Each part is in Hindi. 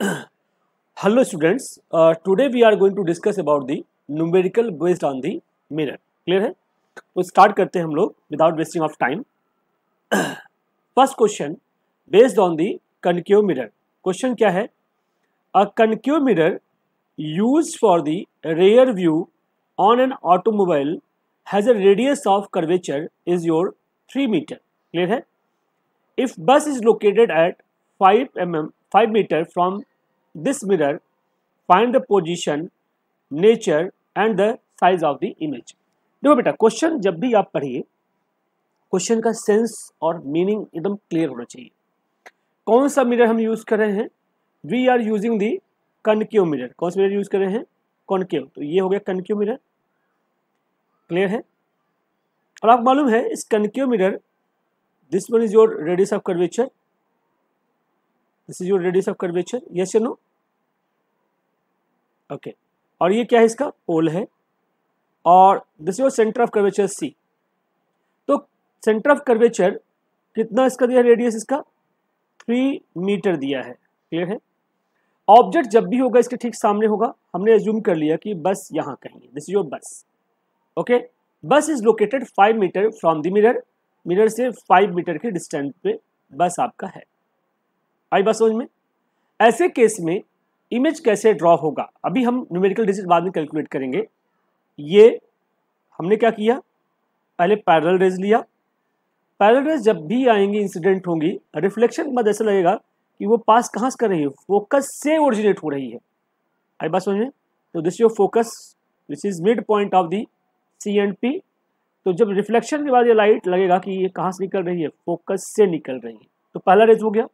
hello students uh, today we are going to discuss about the numerical based on the mirror clear है तो start करते हैं हम लोग without wasting of time first question based on the concave mirror question क्या है a concave mirror used for the rear view on an automobile has a radius of curvature is your 3 meter clear है if bus is located at 5 mm 5 meter from this mirror, find the position, nature and the size of the image. देखो बेटा क्वेश्चन जब भी आप पढ़िए क्वेश्चन का सेंस और मीनिंग एकदम क्लियर होना चाहिए कौन सा मिरर हम यूज कर रहे हैं we are using the concave mirror कौन सा मिरर यूज कर रहे हैं कॉनकेव तो ये हो गया कनकेव मिरर क्लियर है और आपको मालूम है इस concave mirror this one is your radius of curvature this is your radius of curvature yes या नो ओके और ये क्या है इसका पोल है और this your centre of curvature C तो सेंटर ऑफ कर्वेचर कितना इसका दिया रेडियस इसका थ्री मीटर दिया है क्लियर है ऑब्जेक्ट जब भी होगा इसके ठीक सामने होगा हमने एज्यूम कर लिया कि बस यहाँ कहीं this is your bus okay bus is located five metre from the mirror mirror से फाइव मीटर के डिस्टेंस पे बस आपका है आई बात समझ में ऐसे केस में इमेज कैसे ड्रॉ होगा अभी हम न्यूमेरिकल डिजिट बाद में कैलकुलेट करेंगे ये हमने क्या किया पहले पैरल रेज लिया पैरल रेज जब भी आएंगी इंसिडेंट होंगी रिफ्लेक्शन के बाद ऐसा लगेगा कि वो पास कहाँ से कर रही है फोकस से ओरिजिनेट हो रही है आई बात समझ में तो this your focus this is mid point of the C and P तो जब रिफ्लेक्शन के बाद ये लाइट लगेगा कि ये कहाँ से निकल रही है फोकस से निकल रही है तो पहला रेज हो गया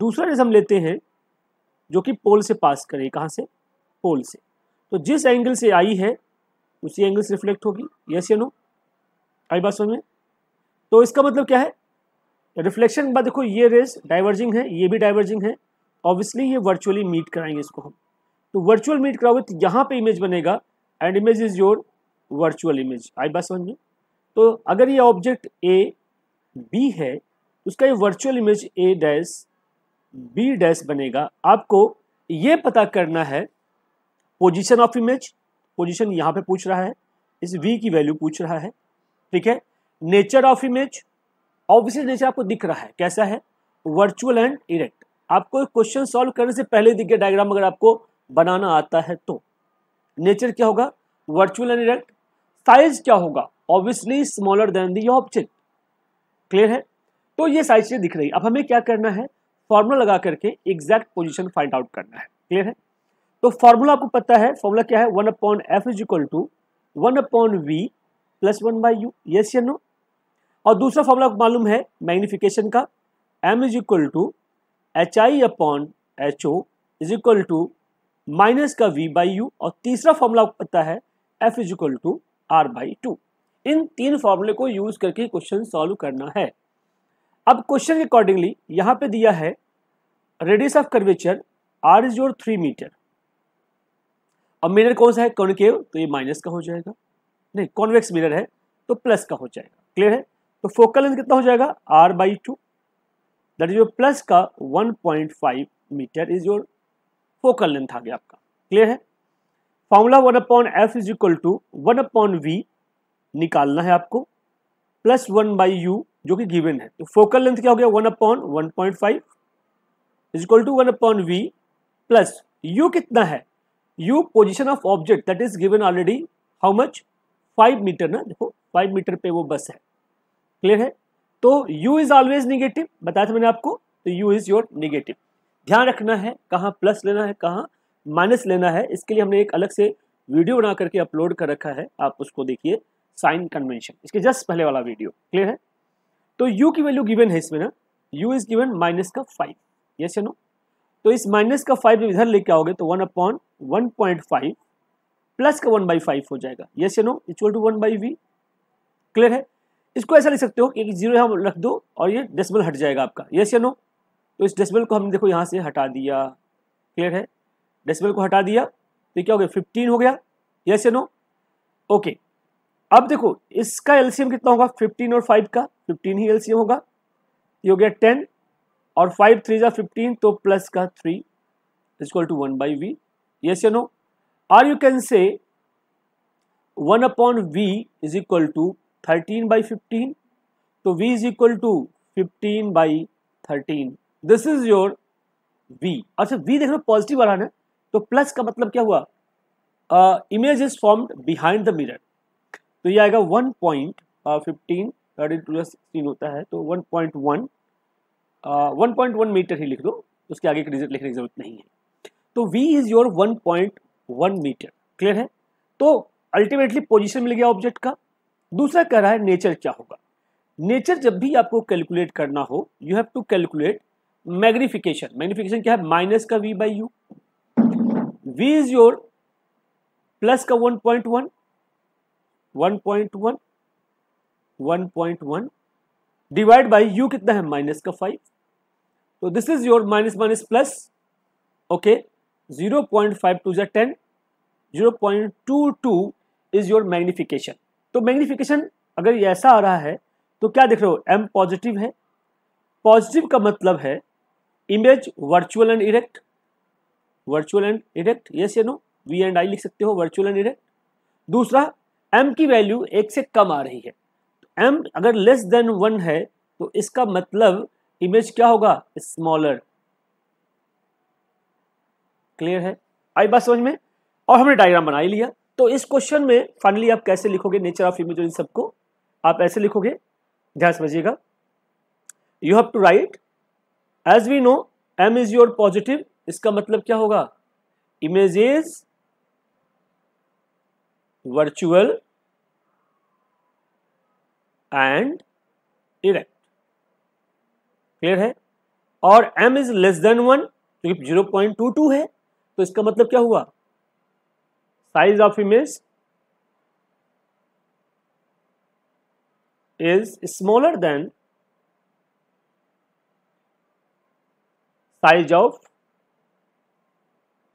दूसरा डिज हम लेते हैं जो कि पोल से पास करे कहाँ से पोल से तो जिस एंगल से आई है उसी एंगल से रिफ्लेक्ट होगी यस या नो आई बात समझ में तो इसका मतलब क्या है रिफ्लेक्शन के बाद देखो ये रेस डाइवर्जिंग है ये भी डाइवर्जिंग है ऑब्वियसली ये वर्चुअली मीट कराएंगे इसको हम तो वर्चुअल मीट कराओगे तो यहाँ पे इमेज बनेगा and image is your virtual image आई बात समझ में तो अगर ये ऑब्जेक्ट ए बी है उसका ये virtual image A dash B dash बनेगा आपको ये पता करना है पोजीशन ऑफ इमेज पोजीशन यहाँ पे पूछ रहा है इस वी की वैल्यू पूछ रहा है ठीक है nature of image obviously nature आपको दिख रहा है कैसा है वर्चुअल एंड इरेक्ट आपको क्वेश्चन सॉल्व करने से पहले दिख गया डायग्राम अगर आपको बनाना आता है तो नेचर क्या होगा वर्चुअल एंड इरेक्ट साइज क्या होगा obviously smaller than the object clear है तो ये साइज दिख रही है अब हमें क्या करना है फॉर्मूला लगा करके एग्जैक्ट पोजिशन फाइंड आउट करना है क्लियर है तो फॉर्मूला आपको पता है फॉर्मूला क्या है one upon F is equal to one upon V plus one by U yes या नो और दूसरा फॉर्मूला आपको मालूम है मैग्निफिकेशन का M is equal to H I upon H O is equal to minus का वी बाई यू और तीसरा फॉर्मूला आपको पता है F is equal to R by two इन तीन फॉर्मूले को यूज करके क्वेश्चन सॉल्व करना है अब क्वेश्चन के अकॉर्डिंगली यहाँ पे दिया है radius of curvature R is your three metre अब मिरर कौन सा है कॉनकेव तो ये माइनस का हो जाएगा नहीं कॉन्वेक्स मिरर है तो प्लस का हो जाएगा क्लियर है तो फोकल लेंथ कितना हो जाएगा R by two that is your plus का 1.5 metre is your focal length आ गया आपका क्लियर है formula one upon F is equal to one upon V निकालना है आपको प्लस वन बाई यू जो कि गिवन है तो फोकल लेंथ क्या हो गया one upon one point five is equal to one upon V plus U कितना है U position of object that is given already how much five metre ना देखो फाइव मीटर पे वो बस है क्लियर है तो यू इज ऑलवेज निगेटिव बताया था मैंने आपको तो यू इज योर निगेटिव ध्यान रखना है कहाँ प्लस लेना है कहाँ माइनस लेना है इसके लिए हमने एक अलग से वीडियो बना करके अपलोड कर रखा है आप उसको देखिए साइन कन्वेंशन इसके जस्ट पहले वाला वीडियो क्लियर है तो यू की वैल्यू गिवन है इसमें ना यू इज गिवन माइनस का फाइव ये से नो तो इस माइनस का फाइव जब इधर लेके आओगे तो one upon one point five plus का वन बाई फाइव हो जाएगा यस से no equal to one by V clear है इसको ऐसा लिख सकते हो कि जीरो यहाँ रख दो और ये डेसिमल हट जाएगा आपका ये से नो तो इस डेसिमल को हमने देखो यहाँ से हटा दिया क्लियर है डेसिमल को हटा दिया तो क्या हो गया फिफ्टीन हो गया यस से नो ओके अब देखो इसका एलसीएम कितना होगा फिफ्टीन और फाइव का फिफ्टीन ही एलसीएम होगा ये हो गया टेन और फाइव थ्री जा फिफ्टीन तो प्लस का three is equal to one by V yes you know और you can say one upon V is equal to thirteen by fifteen तो V is equal to fifteen by thirteen this is your V अच्छा वी देखना पॉजिटिव वाला है तो प्लस का मतलब क्या हुआ image is formed behind the mirror तो ये आएगा one point fifteen thirteen to sixteen होता है तो one point one one point one metre ही लिख दो उसके आगे एक डिजिट लिखने की जरूरत नहीं है तो V is your one point one metre clear है तो अल्टीमेटली पोजिशन मिल गया ऑब्जेक्ट का दूसरा कह रहा है नेचर क्या होगा नेचर जब भी आपको कैलकुलेट करना हो you have to calculate magnification magnification क्या है माइनस का V by U V is your plus का one point one one point one one point one divide by U कितना है माइनस का फाइव तो this is your minus minus plus okay zero point five two जो ten zero point two two is your magnification तो मैग्निफिकेशन अगर ये ऐसा आ रहा है तो क्या देख रहे हो एम पॉजिटिव है पॉजिटिव का मतलब है image virtual and erect virtual and erect yes या नो वी एंड आई लिख सकते हो वर्चुअल एंड इरेक्ट दूसरा एम की वैल्यू एक से कम आ रही है एम अगर लेस देन वन है तो इसका मतलब इमेज क्या होगा स्मॉलर क्लियर है आई बात समझ में और हमने डायग्राम बना ही लिया तो इस क्वेश्चन में फाइनली आप कैसे लिखोगे नेचर ऑफ इमेज और इन सबको आप ऐसे लिखोगे ध्यान समझिएगा you have to write as we know M is your positive इसका मतलब क्या होगा image is virtual and erect clear है और m is less than one क्योंकि जीरो पॉइंट टू टू है तो इसका मतलब क्या हुआ size of image is smaller than size of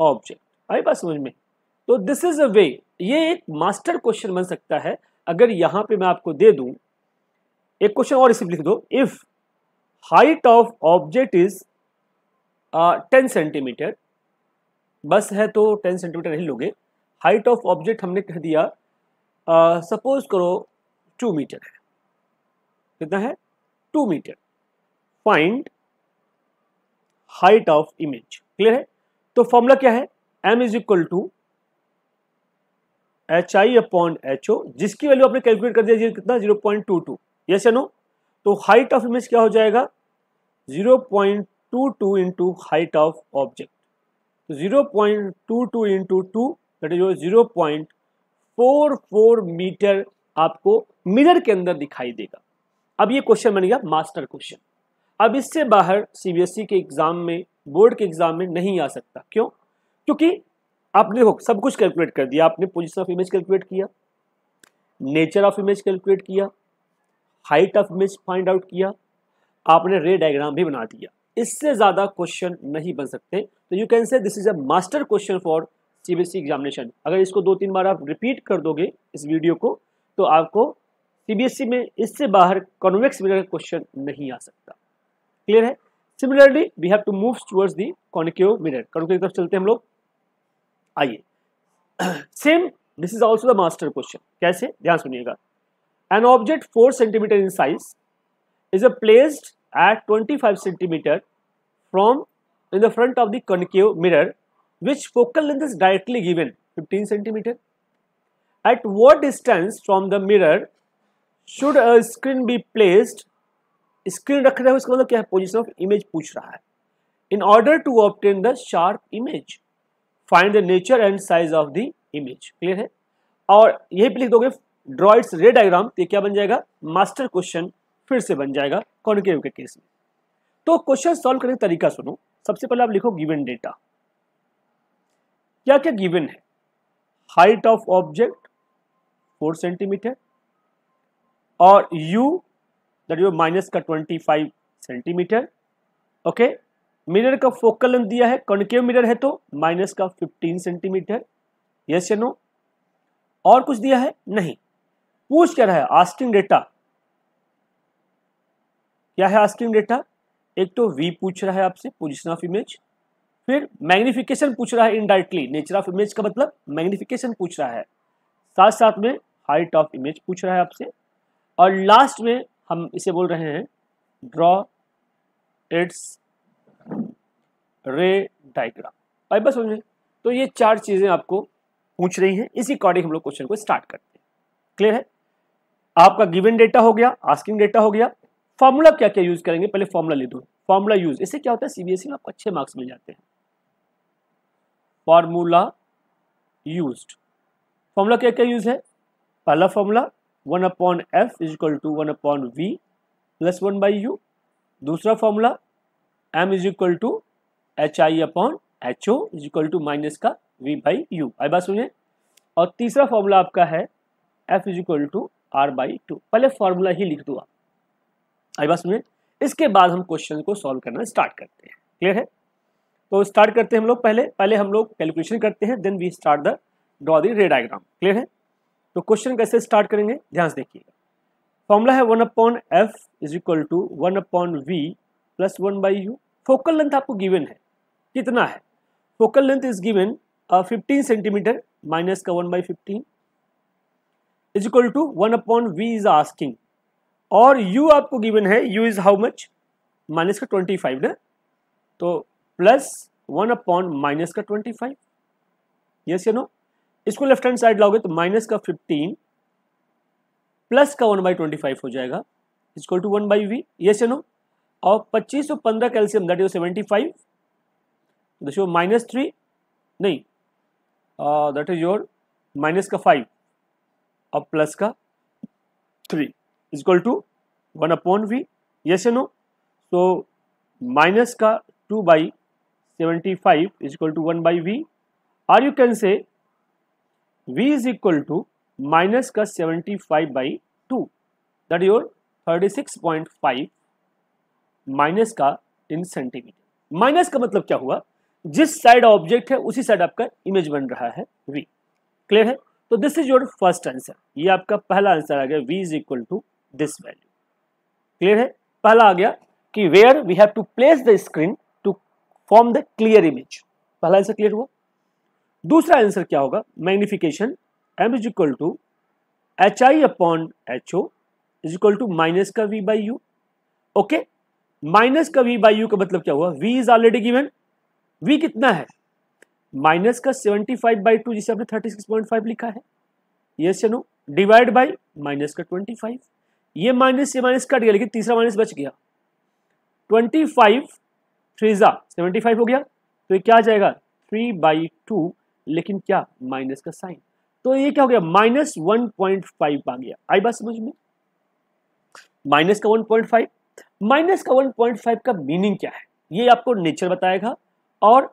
object आई बात समझ में तो दिस इज अ वे ये एक मास्टर क्वेश्चन बन सकता है अगर यहां पे मैं आपको दे दूं एक क्वेश्चन और इसे लिख दो if height of object is ten centimetre बस है तो टेन सेंटीमीटर नहीं लोगे हाइट ऑफ ऑब्जेक्ट हमने कह दिया सपोज uh, करो टू मीटर है कितना है two metre find height of image clear है तो फॉर्मूला क्या है M is equal to H I upon H O जिसकी वैल्यू आपने कैलकुलेट कर दिया कितना zero point two two yes या नो तो हाइट ऑफ इमेज क्या हो जाएगा 0.22 point two two into height of object zero point two two into two that is zero point four four metre आपको मिरर के अंदर दिखाई देगा अब ये क्वेश्चन बन गया मास्टर क्वेश्चन अब इससे बाहर सीबीएसई e के एग्जाम में बोर्ड के एग्जाम में नहीं आ सकता क्यों क्योंकि आपने देखो सब कुछ कैलकुलेट कर दिया आपने पोजिशन ऑफ इमेज कैलकुलेट किया नेचर ऑफ इमेज कैलकुलेट किया हाइट ऑफ मिस फाइंड आउट किया आपने रे डायग्राम भी बना दिया इससे ज़्यादा क्वेश्चन नहीं बन सकते तो you can say this is a master question for CBSE examination अगर इसको दो तीन बार आप रिपीट कर दोगे इस वीडियो को तो आपको सीबीएसई e में इससे बाहर कॉन्वेक्स मिरर क्वेश्चन नहीं आ सकता क्लियर है similarly we have to move towards the concave mirror concave की तरफ चलते हैं हम लोग आइए same this is also the master question कैसे ध्यान सुनिएगा An object 4 cm in size is placed at 25 cm from in the front of the concave mirror which focal length is directly given 15 cm. At what distance from the mirror should a screen be placed? Screen रख रहे हो इसका मतलब क्या है पोजिशन ऑफ इमेज पूछ in order to obtain the sharp image. Find the nature and size of the image. Clear? And और लिख दोगे ड्रॉइड्स रे डायग्राम तो क्या बन जाएगा मास्टर क्वेश्चन फिर से बन जाएगा कॉन्केव के केस में तो क्वेश्चन सॉल्व करने का तरीका सुनो सबसे पहले आप लिखो गिवन डेटा क्या क्या गिवन है height of object four centimetre और यू दट यू माइनस का twenty five centimetre okay mirror का फोकल लेंथ दिया है कॉन्केव मिरर है तो माइनस का फिफ्टीन सेंटीमीटर यस या नो और कुछ दिया है नहीं पूछ क्या रहा है आस्टिंग डेटा क्या है आस्टिंग डेटा एक तो वी पूछ रहा है आपसे पोजिशन ऑफ इमेज फिर मैग्निफिकेशन पूछ रहा है इनडायरेक्टली नेचर ऑफ इमेज का मतलब मैग्निफिकेशन पूछ रहा है मतलब साथ साथ में हाइट ऑफ इमेज पूछ रहा है आपसे और लास्ट में हम इसे बोल रहे हैं ड्रॉ इट्स रे डायग्राम भाई बस समझे तो ये चार चीज़ें आपको पूछ रही हैं इसी अकॉर्डिंग हम लोग क्वेश्चन को स्टार्ट करते हैं क्लियर है आपका गिवन डेटा हो गया आस्किंग डेटा हो गया फॉर्मूला क्या क्या यूज करेंगे पहले फॉर्मूला ले दो फॉर्मूला यूज इससे क्या होता है सीबीएसई e में आपको अच्छे मार्क्स मिल जाते हैं फॉर्मूला यूज फॉर्मूला क्या क्या यूज है पहला formula one upon F is equal to one upon V plus one by U दूसरा formula M is equal to H I upon H O is equal to minus का वी बाई यू आई बात सुनिए और तीसरा फॉर्मूला आपका है F is equal to R by two पहले फॉर्मूला ही लिख दूँ आप आई बात सुनिए इसके बाद हम क्वेश्चन को सॉल्व करना स्टार्ट करते हैं क्लियर है तो स्टार्ट करते हैं हम लोग पहले पहले हम लोग कैलकुलेशन करते हैं then we start the draw the ray diagram clear है तो क्वेश्चन कैसे स्टार्ट करेंगे ध्यान से देखिएगा फॉर्मूला है one upon F is equal to one upon V plus one by U focal length आपको गिवन है कितना है focal length is given fifteen centimetre minus का one by fifteen is equal to one upon V is asking और यू आपको गिवन है U is how much minus का ट्वेंटी फाइव ना तो प्लस वन अपॉन माइनस का ट्वेंटी फाइव यस या नो इसको लेफ्ट हैंड साइड लाओगे तो माइनस का फिफ्टीन प्लस का वन बाई ट्वेंटी फाइव हो जाएगा is equal to one by V yes या नो और पच्चीस सौ पंद्रह कैल्सियम दैट इज सेवेंटी फाइव दशो माइनस थ्री नहीं दैट इज योर माइनस का फाइव और प्लस का three is equal to one upon V yes ए नो तो माइनस का two by seventy five is equal to one by V और यू कैन से V is equal to minus का seventy five by two that your thirty six point five minus का इन सेंटीमीटर माइनस का मतलब क्या हुआ जिस साइड ऑब्जेक्ट है उसी साइड आपका इमेज बन रहा है वी क्लियर है तो this is your first answer ये आपका पहला आंसर आ गया V is equal to this value clear है पहला आ गया कि where we have to place the screen to form the clear image पहला आंसर क्लियर हुआ दूसरा आंसर क्या होगा magnification M is equal to H I upon H O is equal to minus का V by U okay minus का वी बाई यू का मतलब क्या हुआ V is already given V कितना है माइनस का 75 फाइव बाई टू जिसे आपने 36.5 लिखा है ये या नो डिवाइड बाई माइनस का 25 ये माइनस ये माइनस कट गया लेकिन तीसरा माइनस बच गया 25 फाइव थ्रीजा सेवेंटी हो गया तो ये क्या जाएगा थ्री बाई टू लेकिन क्या माइनस का साइन तो ये क्या हो गया माइनस वन पॉइंट फाइव आ गया आई बात समझ में माइनस का वन पॉइंट फाइव माइनस का वन पॉइंट फाइव का मीनिंग क्या है ये आपको नेचर बताएगा और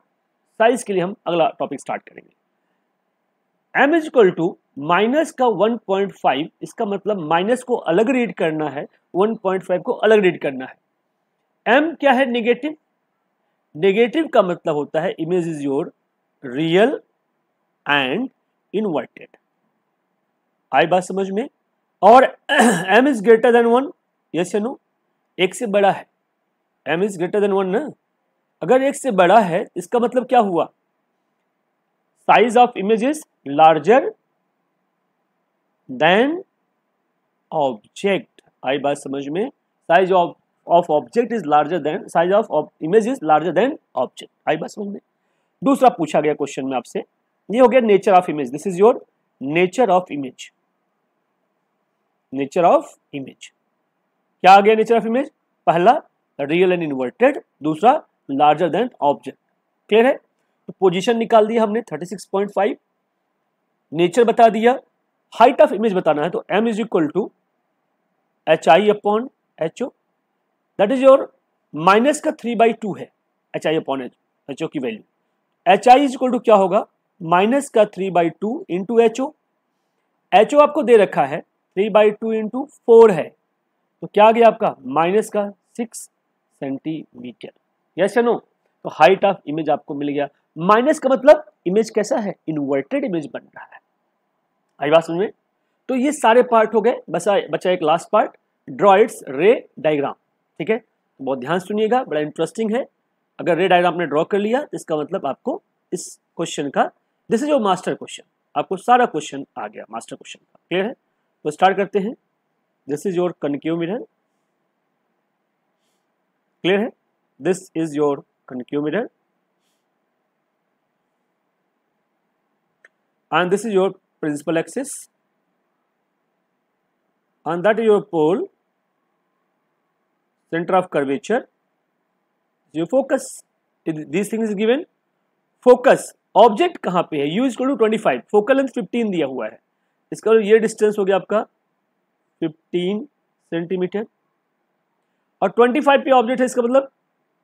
साइज के लिए हम अगला टॉपिक स्टार्ट करेंगे M is equal to minus का 1.5 इसका मतलब माइनस को अलग रीड करना है 1.5 को अलग रीड करना है एम क्या है नेगेटिव नेगेटिव का मतलब होता है image is your real and inverted आई बात समझ में और M is greater than one yes no एक से बड़ा है M is greater than one ना अगर एक से बड़ा है इसका मतलब क्या हुआ size of images larger than object आई बात समझ में size of of object is larger than size of image is larger than object आई बात समझ में दूसरा पूछा गया क्वेश्चन में आपसे ये हो गया nature of image this is your nature of image nature of image क्या आ गया नेचर ऑफ इमेज पहला रियल एंड इन्वर्टेड दूसरा लार्जर देन ऑब्जेक्ट क्लियर है तो पोजीशन निकाल दिया हमने 36.5 नेचर बता दिया हाइट ऑफ इमेज बताना है तो m is equal to H I upon H O that is your minus का थ्री बाई टू है H I upon H H O की value H I is equal to क्या होगा माइनस का three by two into H O H O आपको दे रखा है three by two into four है तो क्या आ गया आपका माइनस का सिक्स सेंटीमीटर यस या नो तो हाइट ऑफ इमेज आपको मिल गया माइनस का मतलब इमेज कैसा है इन्वर्टेड इमेज बन रहा है आई बात समझ में तो ये सारे पार्ट हो गए बचा बचा एक लास्ट पार्ट ड्रॉइड्स रे डायग्राम ठीक है तो बहुत ध्यान सुनिएगा बड़ा इंटरेस्टिंग है अगर रे डायग्राम आपने ड्रॉ कर लिया तो इसका मतलब आपको इस क्वेश्चन का this is your master question आपको सारा क्वेश्चन आ गया मास्टर क्वेश्चन का क्लियर है तो स्टार्ट करते हैं this is your concave mirror clear है this is your concubinate and this is your principal axis and that is your pole center of curvature your focus these things is given focus object कहाँ पे है U is equal to twenty five focal length 15 दिया हुआ है इसका ये डिस्टेंस हो गया आपका 15 सेंटीमीटर और 25 पे ऑब्जेक्ट है इसका मतलब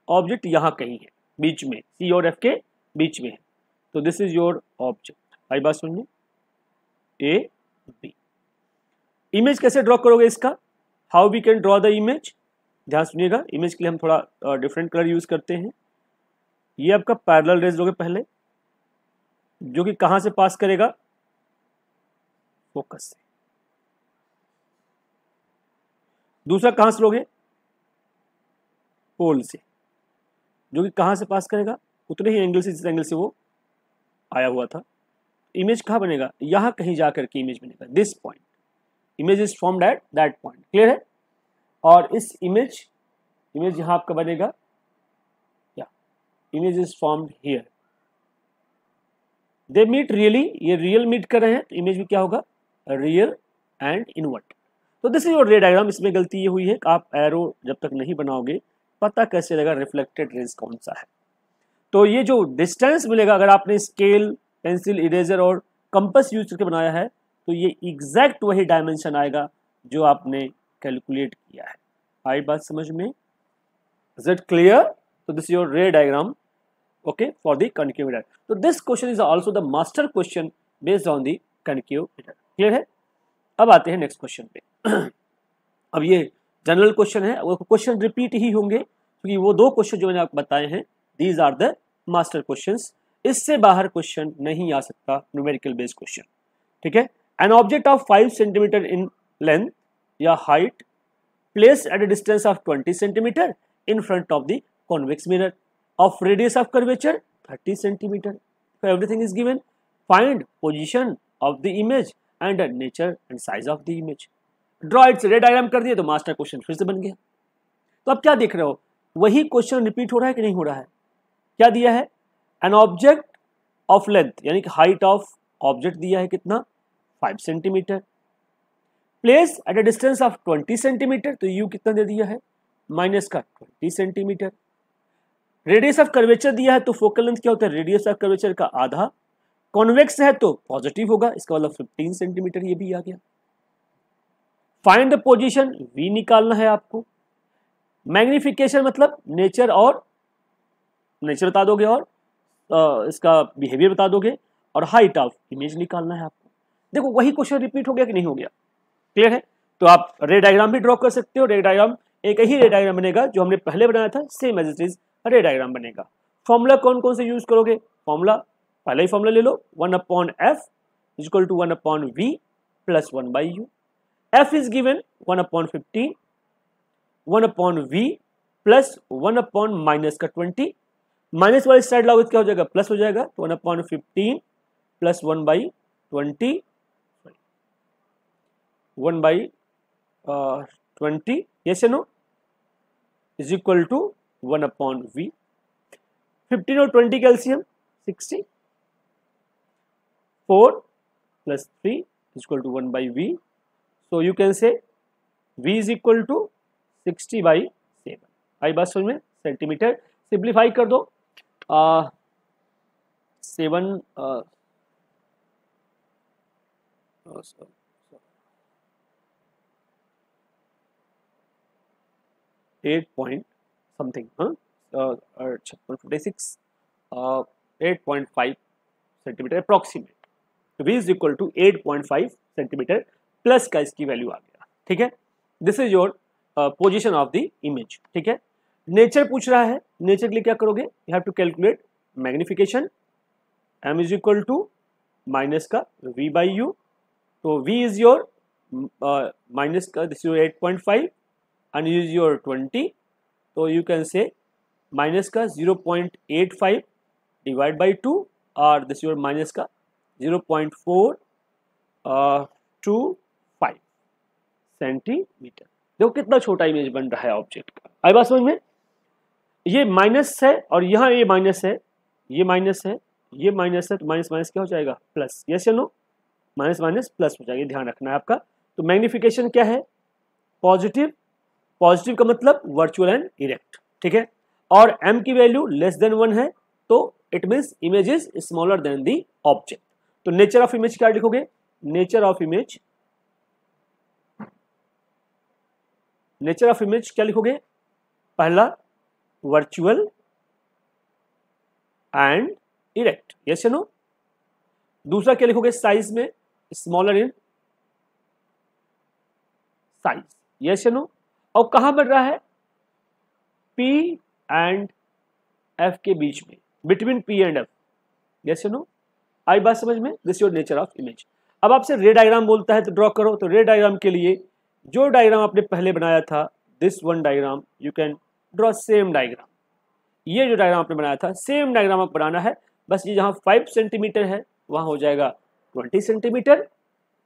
ऑब्जेक्ट यहाँ कहीं है बीच में सी और एफ के बीच में है तो दिस इज योर ऑब्जेक्ट आई बात सुनिए ए बी इमेज कैसे ड्रॉ करोगे इसका how we can draw the image ध्यान सुनिएगा इमेज के लिए हम थोड़ा डिफरेंट कलर यूज करते हैं ये आपका पैरल रेज लोगे पहले जो कि कहाँ से पास करेगा फोकस से दूसरा कहां से लोगे पोल से जो कि कहाँ से पास करेगा उतने ही एंगल से जिस एंगल से वो आया हुआ था इमेज कहाँ बनेगा यहाँ कहीं जा करके इमेज बनेगा this point image is from at that point clear है और इस इमेज इमेज यहाँ आपका बनेगा क्या image is formed here they meet really ये रियल मीट कर रहे हैं तो इमेज भी क्या होगा रियल एंड इनवर्ट तो this is your ray diagram इसमें गलती ये हुई है कि आप एरो जब तक नहीं बनाओगे पता कैसे लगेगा रिफ्लेक्टेड रेज कौन सा है तो ये जो डिस्टेंस मिलेगा अगर आपने स्केल पेंसिल इरेजर और कंपस यूज करके बनाया है तो ये एग्जैक्ट वही डायमेंशन आएगा जो आपने कैलकुलेट किया है आई बात समझ में इज इट क्लियर तो this your ray diagram okay for the concave header so this question is also the master question based on the concave header clear hai ab aate hain next question pe ab ye general question है वो क्वेश्चन रिपीट ही होंगे क्योंकि वो दो क्वेश्चन जो मैंने आपको बताए हैं these are the master question इससे बाहर क्वेश्चन नहीं आ सकता न्यूमेरिकल बेस्ड क्वेश्चन ठीक है an object of five centimetre in length या height place at a distance of twenty centimetre in front of the convex mirror of radius of curvature thirty centimetre everything is given find position of the image and nature and size of the image draw its ray diagram कर दिया तो मास्टर क्वेश्चन फिर से बन गया तो अब क्या देख रहे हो वही क्वेश्चन रिपीट हो रहा है कि नहीं हो रहा है क्या दिया है एन ऑब्जेक्ट ऑफ लेंथ यानी कि हाइट ऑफ ऑब्जेक्ट दिया है कितना five centimetre place at a distance of twenty centimetre तो यू कितना दे दिया है माइनस का twenty centimetre radius of curvature दिया है तो फोकल लेंथ क्या होता है रेडियस ऑफ कर्वेचर का आधा कॉन्वेक्स है तो पॉजिटिव होगा इसका मतलब फिफ्टीन सेंटीमीटर ये भी आ गया फाइंड द पोजिशन वी निकालना है आपको मैग्निफिकेशन मतलब नेचर और नेचर बता दोगे और आ, इसका बिहेवियर बता दोगे और हाइट ऑफ इमेज निकालना है आपको देखो वही क्वेश्चन रिपीट हो गया कि नहीं हो गया क्लियर है तो आप रेड डायग्राम भी ड्रॉ कर सकते हो रेड डायग्राम एक ही रेड डायग्राम बनेगा जो हमने पहले बनाया था same as it is ray diagram बनेगा फॉर्मूला कौन कौन से यूज करोगे फॉर्मूला पहला ही फॉर्मूला ले लो one upon F is equal to one upon V plus one by U f is given 1 upon 15 1 upon v plus one upon minus का ट्वेंटी माइनस वाली साइड लाओगे क्या हो जाएगा प्लस हो जाएगा तो one upon fifteen plus one by twenty one by twenty yes no is equal to one upon V fifteen और ट्वेंटी का LCM sixty four plus three is equal to one by V so you can say v is equal to 60 by 7 आई बात समझ में सेंटीमीटर सिंप्लीफाई कर दो आ, सेवन एट पॉइंट समथिंग छप्पन six eight point five centimetre approximate V is equal to eight point five centimetre plus का इसकी वैल्यू आ गया ठीक है this is your position of the image ठीक है नेचर पूछ रहा है नेचर के लिए क्या करोगे you have to calculate magnification M is equal to minus का वी बाई यू तो वी इज योर माइनस का this your eight point five and is your twenty तो यू कैन से माइनस का zero point eight five divide by two और दिस योर माइनस का zero point four two centimetre देखो कितना छोटा इमेज बन रहा है ऑब्जेक्ट का आई बात समझ में ये माइनस है और यहाँ ये माइनस है ये माइनस है ये माइनस है तो माइनस माइनस क्या हो जाएगा प्लस यस या नो माइनस माइनस प्लस हो जाएगा ध्यान रखना है आपका तो मैग्निफिकेशन क्या है पॉजिटिव पॉजिटिव का मतलब वर्चुअल एंड इरेक्ट ठीक है और एम की वैल्यू लेस देन वन है तो it means image is smaller than the object तो नेचर ऑफ इमेज क्या लिखोगे nature of image nature of image क्या लिखोगे पहला virtual and erect yes no दूसरा क्या लिखोगे साइज में smaller in size yes no और कहां बढ़ रहा है पी एंड एफ के बीच में between P and F yes no आई बात समझ में this your nature of image अब आपसे रे डायग्राम बोलता है तो ड्रॉ करो तो रे डायग्राम के लिए जो डायग्राम आपने पहले बनाया था this one diagram you can draw same diagram ये जो डायग्राम आपने बनाया था सेम डायग्राम आप बनाना है बस ये जहाँ फाइव सेंटीमीटर है वहाँ हो जाएगा ट्वेंटी सेंटीमीटर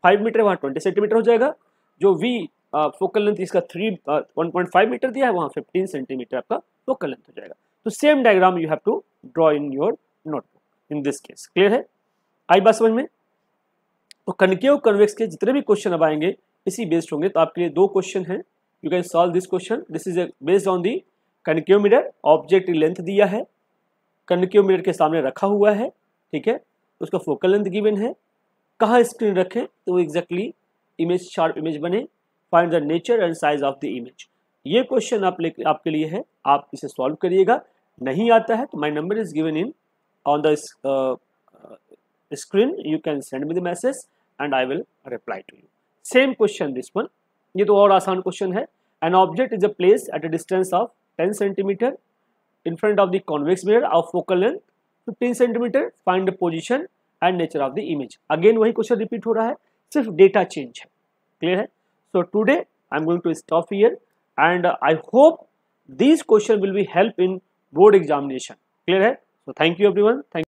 फाइव मीटर वहाँ ट्वेंटी सेंटीमीटर हो जाएगा जो वी फोकल लेंथ इसका three one point five metre दिया है वहाँ फिफ्टीन सेंटीमीटर आपका फोकल लेंथ हो जाएगा तो same diagram you have to draw in your notebook in this case clear है आई बात समझ में तो कनकेव कन्वेक्स के जितने भी क्वेश्चन अब आएंगे इसी बेस्ड होंगे तो आपके लिए दो क्वेश्चन हैं you can solve this question this is based on the concave mirror object length दिया है कनक्योमीटर के सामने रखा हुआ है ठीक है उसका फोकल लेंथ गिवन है कहाँ स्क्रीन रखें तो एग्जैक्टली इमेज शार्प इमेज बने find the nature and size of the image ये क्वेश्चन आप ले आपके लिए है आप इसे सॉल्व करिएगा नहीं आता है तो my number is given in on the screen you can send me the message and I will reply to you same question this one ये तो और आसान क्वेश्चन है an object is a place at a distance of 10 centimetre in front of the convex mirror of focal length 15 centimetre find the position and nature of the image again वही क्वेश्चन रिपीट हो रहा है सिर्फ डेटा चेंज है क्लियर है so today I am going to stop here and I hope this question will be help in board examination clear है so thank you everyone thank